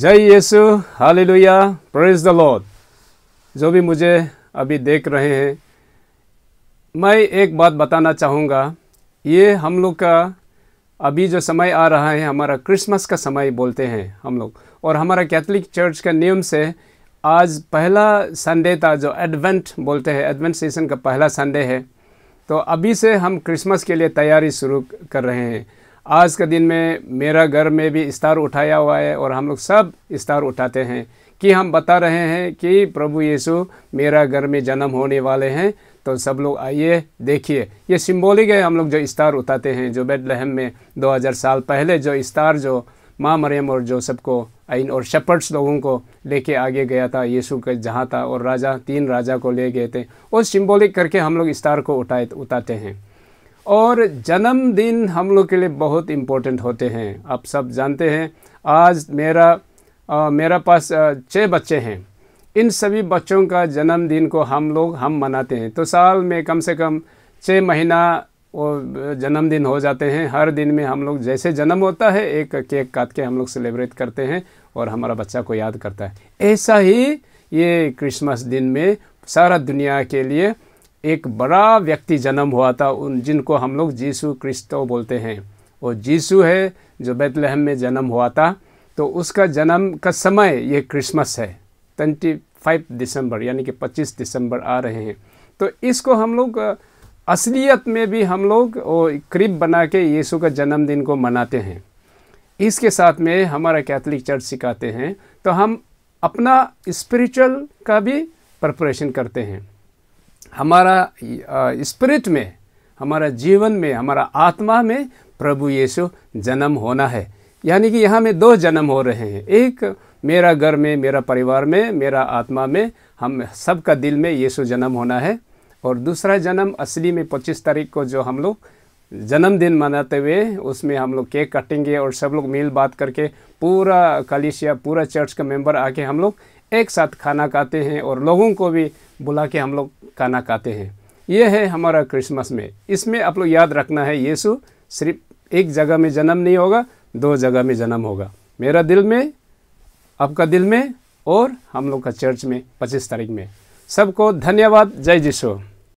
जय Yeshu hallelujah praise the lord जो भी मुझे अभी देख रहे हैं मैं एक बात बताना चाहूँगा ये हम लोग का अभी जो समय आ रहा है हमारा क्रिसमस का समय बोलते हैं हम लोग और हमारा कैथलिक चर्च का नियम से आज पहला संडे था जो एडवेंट बोलते हैं एडवेंट सीजन का पहला संडे है तो अभी से हम क्रिसमस के लिए तैयारी शुरू कर रहे हैं आज के दिन में मेरा घर में भी इस्तार उठाया हुआ है और हम लोग सब इस्तार उठाते हैं कि हम बता रहे हैं कि प्रभु यीशु मेरा घर में जन्म होने वाले हैं तो सब लोग आइए देखिए ये सिंबॉलिक है हम लोग जो इस्तार उठाते हैं जो लहम में 2000 साल पहले जो इस्तार जो माँ मरियम और जोसफ को आइन और शपर्ट्स लोगों को लेके आगे गया था यीशु का जहाँ था और राजा तीन राजा को ले गए थे और सिंबॉलिक करके हम लोग इस्तार को उठाए उठाते हैं और जन्मदिन हम लोग के लिए बहुत इम्पोर्टेंट होते हैं आप सब जानते हैं आज मेरा आ, मेरा पास छः बच्चे हैं इन सभी बच्चों का जन्मदिन को हम लोग हम मनाते हैं तो साल में कम से कम छः महीना वो जन्मदिन हो जाते हैं हर दिन में हम लोग जैसे जन्म होता है एक केक काट के हम लोग सेलिब्रेट करते हैं और हमारा बच्चा को याद करता है ऐसा ही ये क्रिसमस दिन में सारा दुनिया के लिए एक बड़ा व्यक्ति जन्म हुआ था उन जिनको हम लोग जीसु क्रिस्तो बोलते हैं वो जीसु है जो बैतलहम में जन्म हुआ था तो उसका जन्म का समय ये क्रिसमस है ट्वेंटी फाइव दिसंबर यानी कि पच्चीस दिसंबर आ रहे हैं तो इसको हम लोग असलियत में भी हम लोग वो करीब बना के यीशु का जन्मदिन को मनाते हैं इसके साथ में हमारा कैथलिक चर्च सिखाते हैं तो हम अपना स्पिरिचुअल का भी प्रपरेशन करते हैं हमारा स्पिरिट में हमारा जीवन में हमारा आत्मा में प्रभु यीशु जन्म होना है यानी कि यहाँ में दो जन्म हो रहे हैं एक मेरा घर में मेरा परिवार में मेरा आत्मा में हम सबका दिल में यीशु जन्म होना है और दूसरा जन्म असली में पच्चीस तारीख को जो हम लोग जन्मदिन मनाते हुए उसमें हम लोग केक काटेंगे और सब लोग मिल बात करके पूरा कलिशिया पूरा चर्च का मेंबर आके हम लोग एक साथ खाना खाते हैं और लोगों को भी बुला के हम लोग खाना खाते हैं यह है हमारा क्रिसमस में इसमें आप लोग याद रखना है यीशु सिर्फ एक जगह में जन्म नहीं होगा दो जगह में जन्म होगा मेरा दिल में आपका दिल में और हम लोग का चर्च में पच्चीस तारीख में सबको धन्यवाद जय जीशो